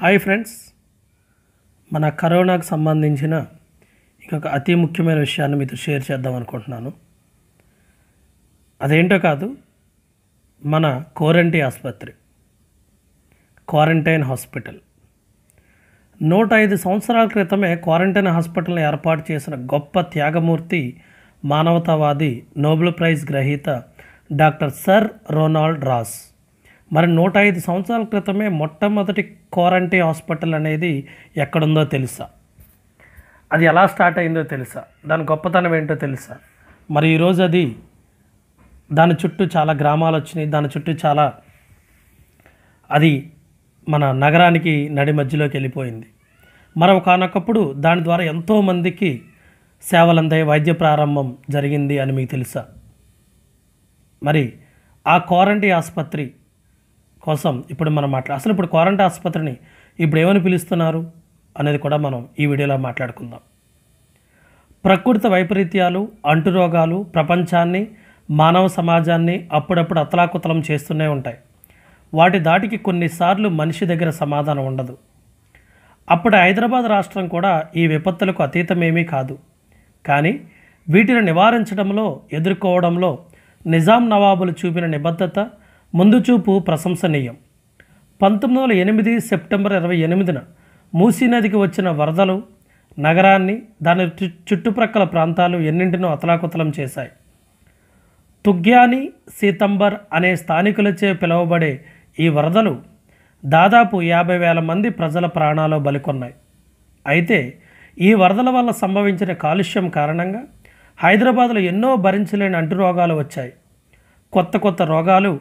Hi friends మన కరోనాకు సంబంధించిన ఇంకొక అతి ముఖ్యమైన విషయాన్ని మీతో షేర్ చేద్దాం అనుకుంటున్నాను అదేంటో కాదు మన క్వారంటైన్ ఆసుపత్రి క్వారంటైన్ హాస్పిటల్ నూట ఐదు సంవత్సరాల క్రితమే క్వారంటైన్ హాస్పిటల్ని ఏర్పాటు చేసిన గొప్ప త్యాగమూర్తి మానవతావాది నోబెల్ ప్రైజ్ గ్రహీత డాక్టర్ సర్ రోనాల్డ్ రాస్ మరి నూట ఐదు సంవత్సరాల క్రితమే మొట్టమొదటి క్వారంటైన్ హాస్పిటల్ అనేది ఎక్కడుందో తెలుసా అది ఎలా స్టార్ట్ అయిందో తెలుసా దాని గొప్పతనం ఏంటో తెలుసా మరి ఈరోజు అది దాని చుట్టూ చాలా గ్రామాలు వచ్చినాయి దాని చుట్టూ చాలా అది మన నగరానికి నడి మధ్యలోకి వెళ్ళిపోయింది మనం కానొకప్పుడు దాని ద్వారా ఎంతోమందికి అందే వైద్య ప్రారంభం జరిగింది అని మీకు తెలుసా మరి ఆ క్వారంటీ ఆసుపత్రి కోసం ఇప్పుడు మనం మాట్లా అసలు ఇప్పుడు క్వారంటా ఆసుపత్రిని ఇప్పుడు ఏమని పిలుస్తున్నారు అనేది కూడా మనం ఈ వీడియోలో మాట్లాడుకుందాం ప్రకృతి వైపరీత్యాలు అంటురోగాలు ప్రపంచాన్ని మానవ సమాజాన్ని అప్పుడప్పుడు అతలాకుతలం చేస్తూనే ఉంటాయి వాటి దాటికి కొన్నిసార్లు మనిషి దగ్గర సమాధానం ఉండదు అప్పుడు హైదరాబాద్ రాష్ట్రం కూడా ఈ విపత్తులకు అతీతమేమీ కాదు కానీ వీటిని నివారించడంలో ఎదుర్కోవడంలో నిజాం నవాబులు చూపిన నిబద్ధత ముందుచూపు ప్రశంసనీయం పంతొమ్మిది వందల ఎనిమిది సెప్టెంబర్ ఇరవై ఎనిమిదిన మూసీ నదికి వచ్చిన వరదలు నగరాన్ని దాని చుట్టుప్రక్కల ప్రాంతాలు ఎన్నింటినో అతలాకుతలం చేశాయి తుగ్యాని సీతంబర్ అనే స్థానికులచే పిలువబడే ఈ వరదలు దాదాపు యాభై వేల మంది ప్రజల ప్రాణాలు బలికొన్నాయి అయితే ఈ వరదల వల్ల సంభవించిన కాలుష్యం కారణంగా హైదరాబాద్లో ఎన్నో భరించలేని అంటురోగాలు వచ్చాయి కొత్త కొత్త రోగాలు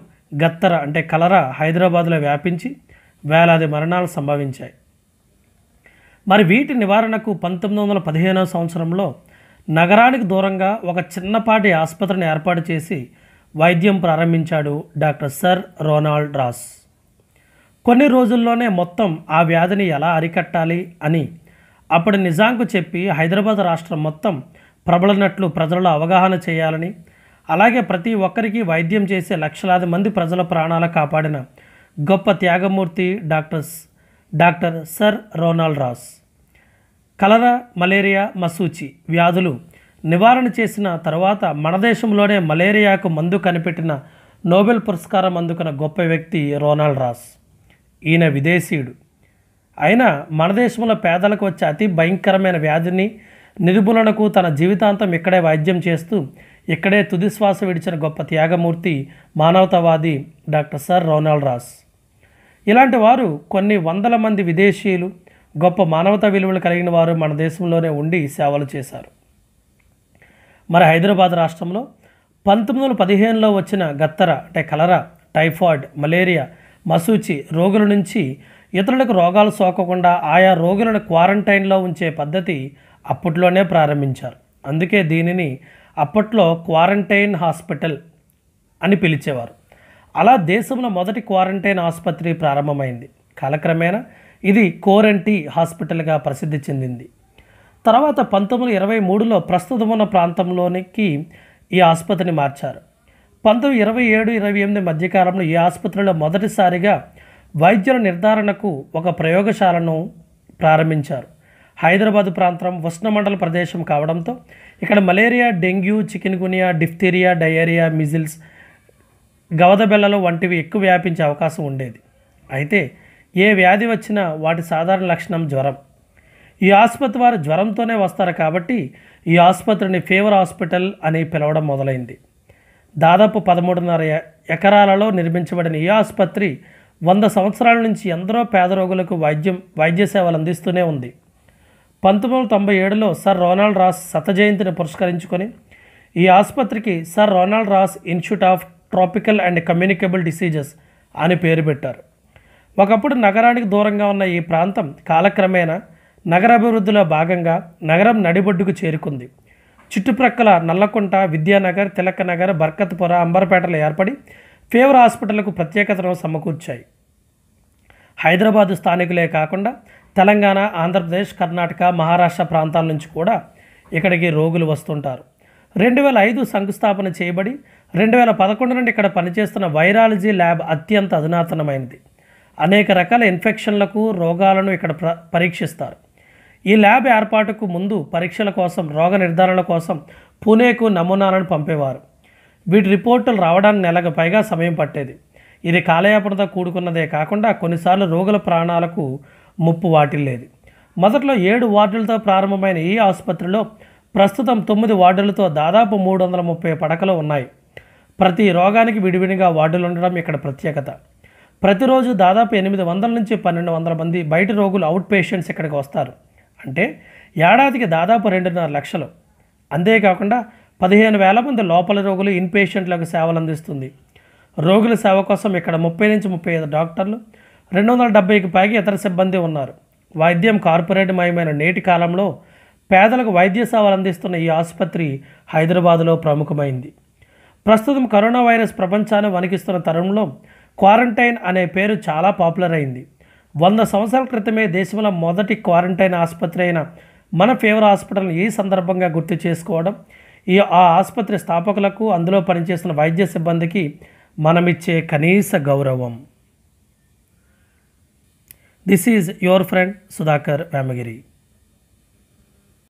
గత్తర అంటే కలరా హైదరాబాద్లో వ్యాపించి వేలాది మరణాలు సంభవించాయి మరి వీటి నివారణకు పంతొమ్మిది వందల పదిహేనవ సంవత్సరంలో నగరానికి దూరంగా ఒక చిన్నపాటి ఆసుపత్రిని ఏర్పాటు చేసి వైద్యం ప్రారంభించాడు డాక్టర్ సర్ రోనాల్డ్ రాస్ కొన్ని రోజుల్లోనే మొత్తం ఆ వ్యాధిని ఎలా అరికట్టాలి అని అప్పుడు నిజాంకు చెప్పి హైదరాబాద్ రాష్ట్రం మొత్తం ప్రబలనట్లు ప్రజలలో అవగాహన చేయాలని అలాగే ప్రతి ఒక్కరికి వైద్యం చేసే లక్షలాది మంది ప్రజల ప్రాణాలు కాపాడిన గొప్ప త్యాగమూర్తి doctors doctor sir Ronald Ross cholera malaria మసూచి వ్యాధులు నివారణ చేసిన తర్వాత మన దేశంలోనే మలేరియాకు మందు కనిపెట్టిన నోబెల్ పురస్కారం అందుకున్న గొప్ప వ్యక్తి రోనాల్డ్ రాస్ ఈయన విదేశీయుడు అయినా మన దేశంలో పేదలకు వచ్చే అతి భయంకరమైన వ్యాధిని నిర్మూలనకు తన జీవితాంతం ఇక్కడే వైద్యం చేస్తూ ఇక్కడే తుదిశ్వాస విడిచిన గొప్ప త్యాగమూర్తి మానవతావాది డాక్టర్ సర్ రోనాల్డ్ రాస్ ఇలాంటి వారు కొన్ని వందల మంది విదేశీయులు గొప్ప మానవతా విలువలు కలిగిన వారు మన దేశంలోనే ఉండి సేవలు చేశారు మరి హైదరాబాద్ రాష్ట్రంలో పంతొమ్మిది వందల పదిహేనులో వచ్చిన గత్తర అంటే కలరా టైఫాయిడ్ మలేరియా మసూచి రోగుల నుంచి ఇతరులకు రోగాలు సోకకుండా ఆయా రోగులను క్వారంటైన్లో ఉంచే పద్ధతి అప్పట్లోనే ప్రారంభించారు అందుకే దీనిని అప్పట్లో క్వారంటైన్ హాస్పిటల్ అని పిలిచేవారు అలా దేశంలో మొదటి క్వారంటైన్ ఆసుపత్రి ప్రారంభమైంది కాలక్రమేణా ఇది కోరంటీ హాస్పిటల్గా ప్రసిద్ధి చెందింది తర్వాత పంతొమ్మిది ఇరవై మూడులో ప్రస్తుతం ఉన్న ప్రాంతంలోనికి ఈ ఆసుపత్రిని మార్చారు పంతొమ్మిది ఇరవై ఏడు ఇరవై ఎనిమిది మధ్యకాలంలో ఈ ఆసుపత్రిలో మొదటిసారిగా వైద్యుల నిర్ధారణకు ఒక ప్రయోగశాలను ప్రారంభించారు హైదరాబాదు ప్రాంతం ఉష్ణమండల ప్రదేశం కావడంతో ఇక్కడ malaria dengue chikungunya diphtheria diarrhoea measles గవదబెల్లలు వంటివి ఎక్కువ వ్యాపించే అవకాశం ఉండేది అయితే ఏ వ్యాధి వచ్చినా వాటి సాధారణ లక్షణం జ్వరం ఈ ఆసుపత్రి వారు జ్వరంతోనే వస్తారు కాబట్టి ఈ ఆసుపత్రిని ఫీవర్ హాస్పిటల్ అని పిలవడం మొదలైంది దాదాపు పదమూడున్నర ఎకరాలలో నిర్మించబడిన ఈ ఆసుపత్రి వంద సంవత్సరాల నుంచి ఎందరో పేద రోగులకు వైద్యం వైద్య సేవలు అందిస్తూనే ఉంది పంతొమ్మిది వందల తొంభై ఏడులో సర్ రోనాల్డ్ రాస్ శత జయంతిని పురస్కరించుకొని ఈ ఆసుపత్రికి sir Ronald Ross Institute of Tropical and Communicable Diseases అని పేరు పెట్టారు ఒకప్పుడు నగరానికి దూరంగా ఉన్న ఈ ప్రాంతం కాలక్రమేణా నగరాభివృద్ధిలో భాగంగా నగరం నడిబొడ్డుకు చేరుకుంది చుట్టుప్రక్కల నల్లకుంట విద్యానగర్ తిలకనగర్ బర్కత్పుర అంబర్పేటలు ఏర్పడి ఫీవర్ హాస్పిటళ్లకు ప్రత్యేకతను సమకూర్చాయి హైదరాబాదు స్థానికులే కాకుండా తెలంగాణ ఆంధ్రప్రదేశ్ కర్ణాటక మహారాష్ట్ర ప్రాంతాల నుంచి కూడా ఇక్కడికి రోగులు వస్తుంటారు రెండు వేల ఐదు శంకుస్థాపన చేయబడి రెండు వేల పదకొండు నుండి ఇక్కడ పనిచేస్తున్న వైరాలజీ ల్యాబ్ అత్యంత అధునాతనమైనది అనేక రకాల ఇన్ఫెక్షన్లకు రోగాలను ఇక్కడ ప్ర పరీక్షిస్తారు ఈ ల్యాబ్ ఏర్పాటుకు ముందు పరీక్షల కోసం రోగ నిర్ధారణ కోసం పూణేకు నమూనాలను పంపేవారు వీటి రిపోర్టులు రావడానికి నెలకు పైగా సమయం పట్టేది ఇది కాలయాపనతో కూడుకున్నదే కాకుండా కొన్నిసార్లు రోగుల ప్రాణాలకు ముప్పు వాటిల్లేది మొదట్లో ఏడు వార్డులతో ప్రారంభమైన ఈ ఆసుపత్రిలో ప్రస్తుతం తొమ్మిది వార్డులతో దాదాపు మూడు వందల ముప్పై పడకలు ఉన్నాయి ప్రతి రోగానికి విడివిడిగా వార్డులు ఉండడం ఇక్కడ ప్రత్యేకత ప్రతిరోజు దాదాపు ఎనిమిది వందల నుంచి పన్నెండు వందల మంది బయట రోగులు అవుట్ పేషెంట్స్ ఇక్కడికి వస్తారు అంటే ఏడాదికి దాదాపు రెండున్నర లక్షలు అంతేకాకుండా పదిహేను వేల మంది లోపల రోగులు ఇన్పేషెంట్లకు సేవలు అందిస్తుంది రోగుల సేవ కోసం ఇక్కడ ముప్పై నుంచి ముప్పై ఐదు డాక్టర్లు రెండు వందల డెబ్బైకి పైగా ఇతర సిబ్బంది ఉన్నారు వైద్యం కార్పొరేట్ మయమైన నేటి కాలంలో పేదలకు వైద్య సేవలు అందిస్తున్న ఈ ఆసుపత్రి హైదరాబాదులో ప్రముఖమైంది ప్రస్తుతం కరోనా వైరస్ ప్రపంచాన్ని వణికిస్తున్న తరుణంలో క్వారంటైన్ అనే పేరు చాలా పాపులర్ అయింది వంద సంవత్సరాల క్రితమే దేశంలో మొదటి క్వారంటైన్ ఆసుపత్రి అయిన మన ఫేవర్ హాస్పిటల్ ఈ సందర్భంగా గుర్తు చేసుకోవడం ఈ ఆ ఆసుపత్రి స్థాపకులకు అందులో పనిచేస్తున్న వైద్య సిబ్బందికి మనమిచ్చే కనీస గౌరవం This is your friend Sudhakar Vamagiri.